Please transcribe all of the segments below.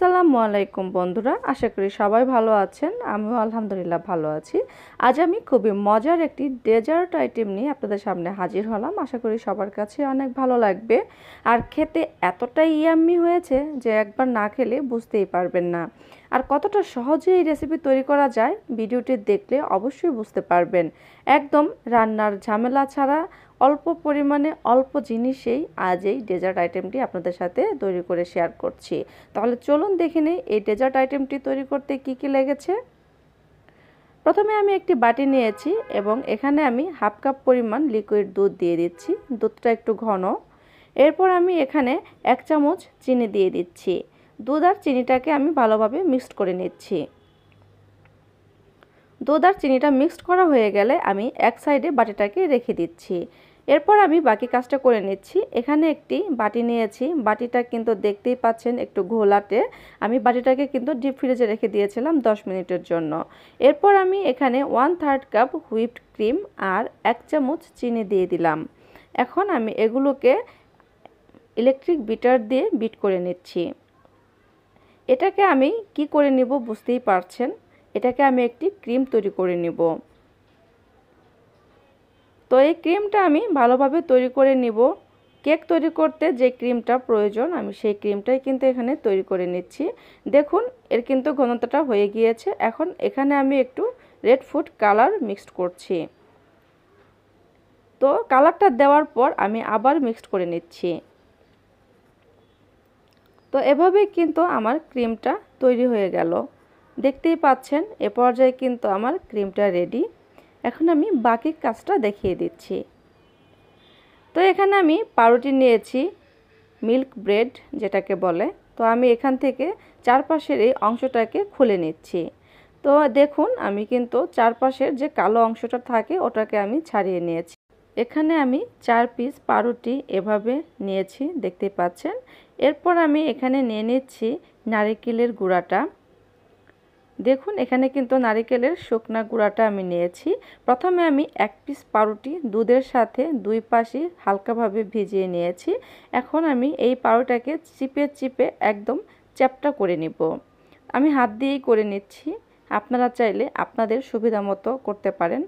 আসসালামু আলাইকুম বন্ধুরা আশা করি সবাই ভালো আছেন আমিও আলহামদুলিল্লাহ ভালো আছি আজ আমি খুবই মজার একটি ডেজার্ট আইটেম নিয়ে আপনাদের সামনে হাজির হলাম আশা করি সবার কাছে অনেক ভালো লাগবে আর খেতে এতটাই ইয়াম্মি হয়েছে যে একবার না খেলে বুঝতেই পারবেন না আর কতটা সহজে এই রেসিপি তৈরি করা যায় ভিডিওটি দেখলে অবশ্যই বুঝতে পারবেন একদম রান্নার ঝামেলা ছাড়া অল্প পরিমাণে অল্প জিনিসেই আজ এই ডেজার্ট আইটেমটি আপনাদের সাথে তৈরি করে শেয়ার করছি তাহলে চলুন দেখে নিই এই ডেজার্ট আইটেমটি তৈরি করতে কি কি লেগেছে প্রথমে আমি একটি বাটি নিয়েছি এবং এখানে আমি হাফ কাপ পরিমাণ লিকুইড দুধ দিয়ে দিচ্ছি দুধটা একটু ঘন এরপর আমি এখানে এক চামচ চিনি দিয়ে দিচ্ছি দুধ আর চিনিটাকে আমি ভালোভাবে মিক্সড করে নিচ্ছি দুধ আর চিনিটা মিক্সড করা হয়ে গেলে আমি এক সাইডে বাটিটাকে রেখে দিচ্ছি এরপর আমি বাকি কাজটা করে নিচ্ছি এখানে একটি বাটি নিয়েছি বাটিটা কিন্তু দেখতেই পাচ্ছেন একটু ঘোলাটে আমি বাটিটাকে কিন্তু ডিপ ফ্রিজে রেখে দিয়েছিলাম 10 মিনিটের জন্য এরপর আমি এখানে one third cup whipped cream আর এক চামচ চিনি দিয়ে দিলাম এখন আমি এগুলোকে ইলেকট্রিক বিটার দিয়ে বিট করে নিচ্ছি এটাকে আমি কি করে নিব বুঝতেই পারছেন এটাকে আমি একটি ক্রিম তৈরি করে নেবো তো এই ক্রিমটা আমি ভালোভাবে তৈরি করে নিব কেক তৈরি করতে যে ক্রিমটা প্রয়োজন আমি সেই ক্রিমটাই কিন্তু এখানে তৈরি করে নিচ্ছি দেখুন এর কিন্তু ঘনতাটা হয়ে গিয়েছে এখন এখানে আমি একটু রেড ফুড কালার মিক্সড করছি তো কালারটা দেওয়ার পর আমি আবার মিক্সড করে নিচ্ছি তো এভাবেই কিন্তু আমার ক্রিমটা তৈরি হয়ে গেল দেখতেই পাচ্ছেন এ পর্যায়ে কিন্তু আমার ক্রিমটা রেডি এখন আমি বাকি কাজটা দেখিয়ে দিচ্ছি তো এখানে আমি পাউরুটি নিয়েছি মিল্ক ব্রেড যেটাকে বলে তো আমি এখান থেকে চারপাশের এই অংশটাকে খুলে নিচ্ছি তো দেখুন আমি কিন্তু চারপাশের যে কালো অংশটা থাকে ওটাকে আমি ছাড়িয়ে নিয়েছি এখানে আমি চার পিস পাউরুটি এভাবে নিয়েছি দেখতে পাচ্ছেন এরপর আমি এখানে নিয়ে নিচ্ছি নারিকেলের গুঁড়াটা দেখুন এখানে কিন্তু নারিকেলের শুকনা গুঁড়াটা আমি নিয়েছি প্রথমে আমি এক পিস পাউরুটি দুধের সাথে দুই পাশে হালকাভাবে ভিজিয়ে নিয়েছি এখন আমি এই পাউরুটাকে চিপে চিপে একদম চ্যাপটা করে নিব আমি হাত দিয়েই করে নিচ্ছি আপনারা চাইলে আপনাদের সুবিধা মতো করতে পারেন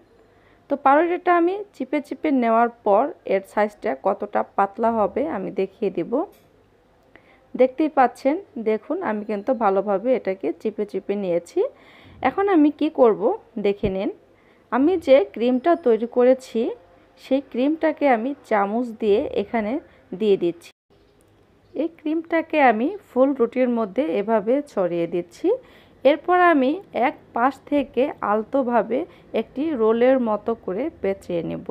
তো পাউরুটিটা আমি চিপে চিপে নেওয়ার পর এর সাইজটা কতটা পাতলা হবে আমি দেখিয়ে দিব দেখতেই পাচ্ছেন দেখুন আমি কিন্তু ভালোভাবে এটাকে চিপে চিপে নিয়েছি এখন আমি কি করব দেখে নিন আমি যে ক্রিমটা তৈরি করেছি সেই ক্রিমটাকে আমি চামচ দিয়ে এখানে দিয়ে দিচ্ছি এই ক্রিমটাকে আমি ফুল রুটির মধ্যে এভাবে ছড়িয়ে দিচ্ছি এরপর আমি এক পাশ থেকে আলতোভাবে একটি রোলের মতো করে পেঁচিয়ে নেব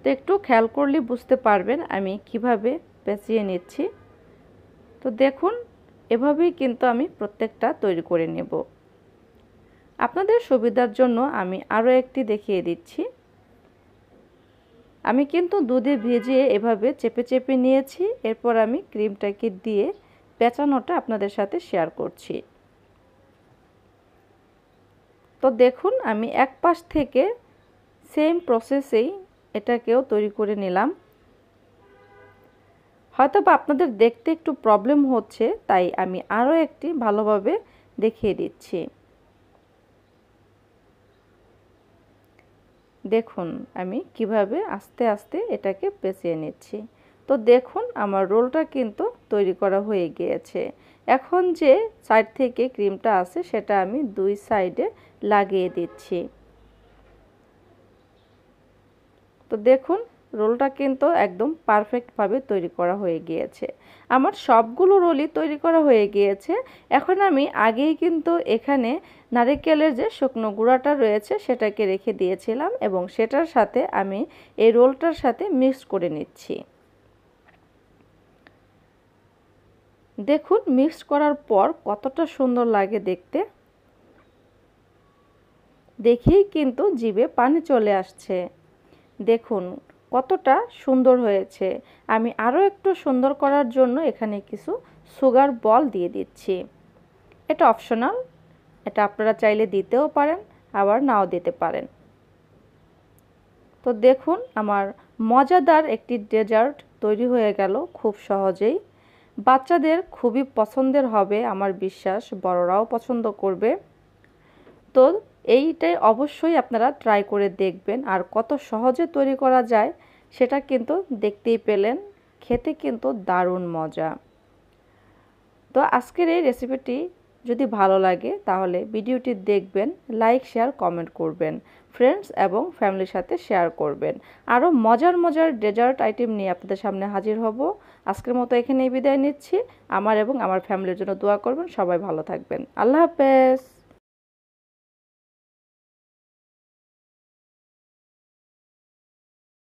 তো একটু খেয়াল করলে বুঝতে পারবেন আমি কিভাবে পেঁচিয়ে নিচ্ছি তো দেখুন এভাবেই কিন্তু আমি প্রত্যেকটা তৈরি করে নেব আপনাদের সুবিধার জন্য আমি আরও একটি দেখিয়ে দিচ্ছি আমি কিন্তু দুধে ভিজিয়ে এভাবে চেপে চেপে নিয়েছি এরপর আমি ক্রিমটাকে দিয়ে পেঁচানোটা আপনাদের সাথে শেয়ার করছি তো দেখুন আমি এক পাশ থেকে সেম প্রসেসেই এটাকেও তৈরি করে নিলাম হয়তো বা আপনাদের দেখতে একটু প্রবলেম হচ্ছে তাই আমি আরও একটি ভালোভাবে দেখিয়ে দিচ্ছি দেখুন আমি কিভাবে আস্তে আস্তে এটাকে পেঁচিয়ে নিচ্ছি তো দেখুন আমার রোলটা কিন্তু তৈরি করা হয়ে গিয়েছে এখন যে সাইড থেকে ক্রিমটা আছে সেটা আমি দুই সাইডে লাগিয়ে দিচ্ছি তো দেখুন রোলটা কিন্তু একদম পারফেক্টভাবে তৈরি করা হয়ে গিয়েছে আমার সবগুলো রোলই তৈরি করা হয়ে গিয়েছে এখন আমি আগেই কিন্তু এখানে নারিকেলের যে শুকনো গুঁড়াটা রয়েছে সেটাকে রেখে দিয়েছিলাম এবং সেটার সাথে আমি এই রোলটার সাথে মিক্স করে নিচ্ছি দেখুন মিক্স করার পর কতটা সুন্দর লাগে দেখতে দেখেই কিন্তু জিবে পানি চলে আসছে দেখুন কতটা সুন্দর হয়েছে আমি আরও একটু সুন্দর করার জন্য এখানে কিছু সুগার বল দিয়ে দিচ্ছি এটা অপশনাল এটা আপনারা চাইলে দিতেও পারেন আবার নাও দিতে পারেন তো দেখুন আমার মজাদার একটি ডেজার্ট তৈরি হয়ে গেল খুব সহজেই বাচ্চাদের খুবই পছন্দের হবে আমার বিশ্বাস বড়রাও পছন্দ করবে তো এইটাই অবশ্যই আপনারা ট্রাই করে দেখবেন আর কত সহজে তৈরি করা যায় সেটা কিন্তু দেখতেই পেলেন খেতে কিন্তু দারুণ মজা তো আজকের এই রেসিপিটি যদি ভালো লাগে তাহলে ভিডিওটি দেখবেন লাইক শেয়ার কমেন্ট করবেন ফ্রেন্ডস এবং ফ্যামিলির সাথে শেয়ার করবেন আরও মজার মজার ডেজার্ট আইটেম নিয়ে আপনাদের সামনে হাজির হব আজকের মতো এখানেই বিদায় নিচ্ছি আমার এবং আমার ফ্যামিলির জন্য দোয়া করবেন সবাই ভালো থাকবেন আল্লাহ হাফেজ